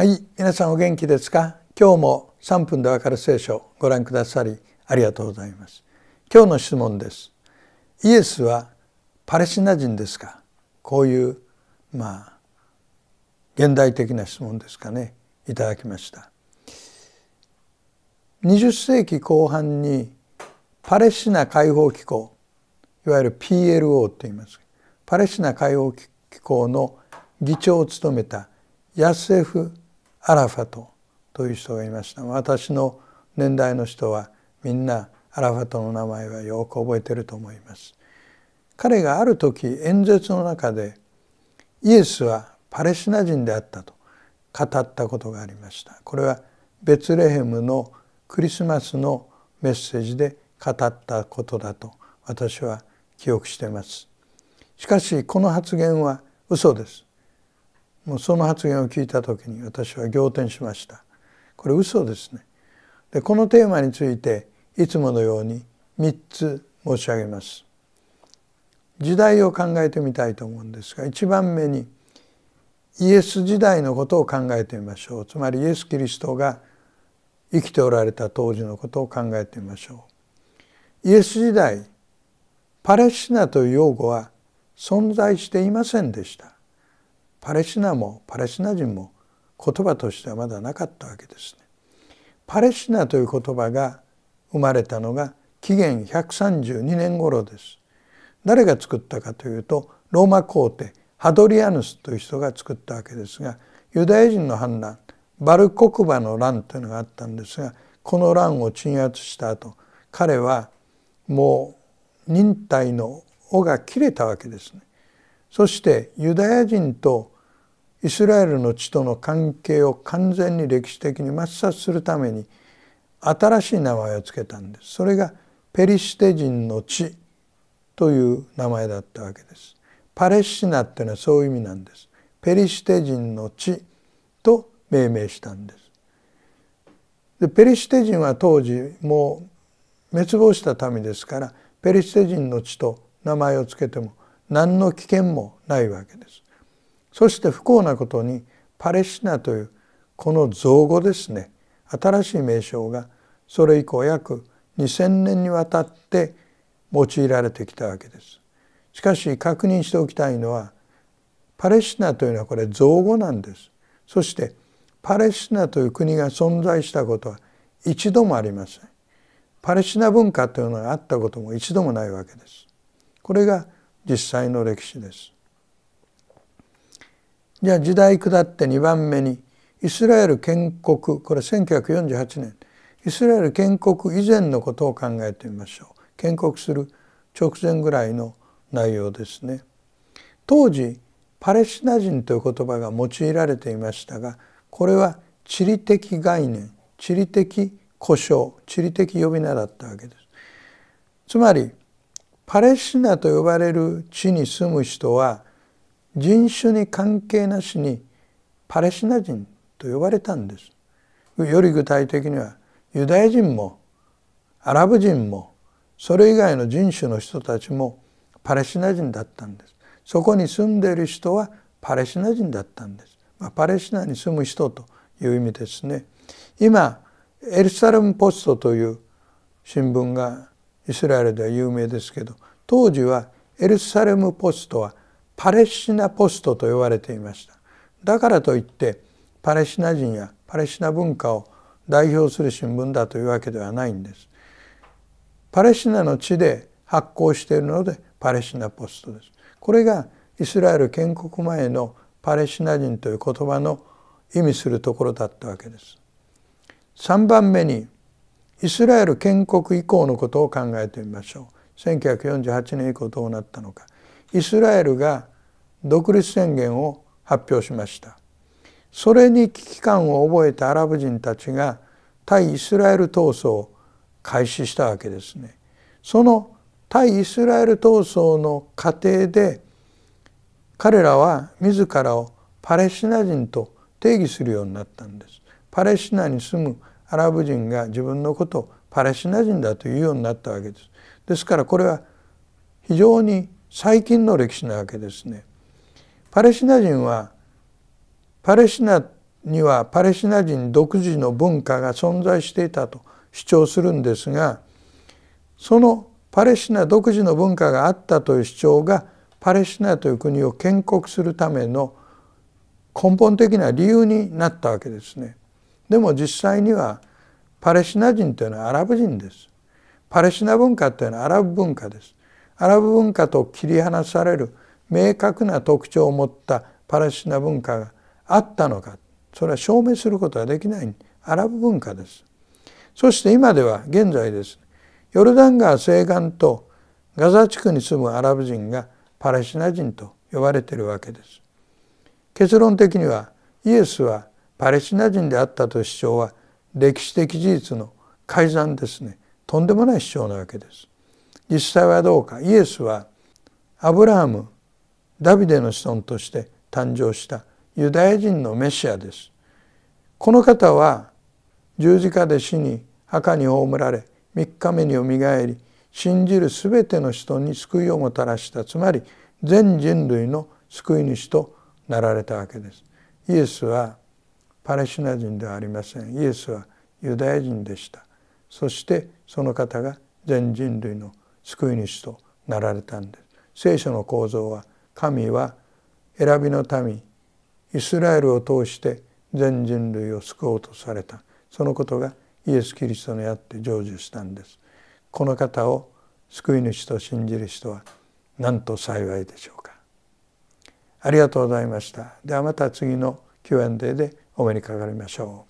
はい、皆さんお元気ですか今日も3分でわかる聖書をご覧くださりありがとうございます今日の質問ですイエスはパレスチナ人ですかこういうまあ現代的な質問ですかねいただきました20世紀後半にパレスチナ解放機構いわゆる PLO って言いますパレスチナ解放機構の議長を務めたヤセフ・アラファトという人がいました私の年代の人はみんなアラファトの名前はよく覚えていると思います彼がある時演説の中でイエスはパレスナ人であったと語ったことがありましたこれはベツレヘムのクリスマスのメッセージで語ったことだと私は記憶していますしかしこの発言は嘘ですもうその発言を聞いた時に私は仰天しましたこれ嘘ですねでこのテーマについていつものように3つ申し上げます時代を考えてみたいと思うんですが1番目にイエス時代のことを考えてみましょうつまりイエス・キリストが生きておられた当時のことを考えてみましょうイエス時代パレスチナという用語は存在していませんでしたパレスチナもパレスチナ人も言葉としてはまだなかったわけですね。パレスチナという言葉が生まれたのが紀元132年頃です。誰が作ったかというとローマ皇帝ハドリアヌスという人が作ったわけですがユダヤ人の反乱バルコクバの乱というのがあったんですがこの乱を鎮圧した後彼はもう忍耐の尾が切れたわけですね。そしてユダヤ人とイスラエルの地との関係を完全に歴史的に抹殺するために新しい名前を付けたんですそれがペリシテ人の地という名前だったわけですパレスチナというのはそういう意味なんですペリシテ人の地と命名したんですでペリシテ人は当時もう滅亡した民ですからペリシテ人の地と名前を付けても何の危険もないわけです。そして不幸なことにパレスチナというこの造語ですね新しい名称がそれ以降約2,000年にわたって用いられてきたわけです。しかし確認しておきたいのはパレスチナというのはこれ造語なんです。そしてパレスチナという国が存在したことは一度もありません。パレスチナ文化というのがあったことも一度もないわけです。これが実際の歴史です。じゃあ時代下って2番目にイスラエル建国これ1948年イスラエル建国以前のことを考えてみましょう建国する直前ぐらいの内容ですね。当時パレスチナ人という言葉が用いられていましたがこれは地理的概念地理的故障地理的呼び名だったわけです。つまりパレスチナと呼ばれる地に住む人は人種に関係なしにパレスチナ人と呼ばれたんです。より具体的にはユダヤ人もアラブ人もそれ以外の人種の人たちもパレスチナ人だったんです。そこに住んでいる人はパレスチナ人だったんです。まあ、パレスチナに住む人という意味ですね。今エルサレム・ポストという新聞がイスラエルでは有名ですけど当時はエルサレムポストはパレスチナポストと呼ばれていましただからといってパレスチナ人やパレスチナ文化を代表する新聞だというわけではないんですパレスチナの地で発行しているのでパレスチナポストですこれがイスラエル建国前のパレスチナ人という言葉の意味するところだったわけです3番目にイスラエル建国以降のことを考えてみましょう1948年以降どうなったのかイスラエルが独立宣言を発表しましたそれに危機感を覚えたアラブ人たちが対イスラエル闘争を開始したわけですねその対イスラエル闘争の過程で彼らは自らをパレスチナ人と定義するようになったんですパレスチナに住むアラブ人が自分のことをパレスチナ人だというようになったわけです。ですからこれは非常に最近の歴史なわけですね。パレスチナ人はパレスチナにはパレスチナ人独自の文化が存在していたと主張するんですがそのパレスチナ独自の文化があったという主張がパレスチナという国を建国するための根本的な理由になったわけですね。でも実際にはパレスチナ人というのはアラブ人です。パレスチナ文化というのはアラブ文化です。アラブ文化と切り離される明確な特徴を持ったパレスチナ文化があったのかそれは証明することはできないアラブ文化です。そして今では現在です、ヨルダン川西岸とガザ地区に住むアラブ人がパレスチナ人と呼ばれているわけです。結論的にはイエスはパレスチナ人であったと主張は歴史的事実の改ざんですねとんでもない主張なわけです。実際はどうかイエスはアブラハムダビデの子孫として誕生したユダヤ人のメシアです。この方は十字架で死に墓に葬られ3日目によみがえり信じる全ての人に救いをもたらしたつまり全人類の救い主となられたわけです。イエスはパレシナ人ではありませんイエスはユダヤ人でしたそしてその方が全人類の救い主となられたんです聖書の構造は神は選びの民イスラエルを通して全人類を救おうとされたそのことがイエス・キリストにあって成就したんですこの方を救い主と信じる人はなんと幸いでしょうかありがとうございましたではまた次の Q&A でお目にかかりましょう。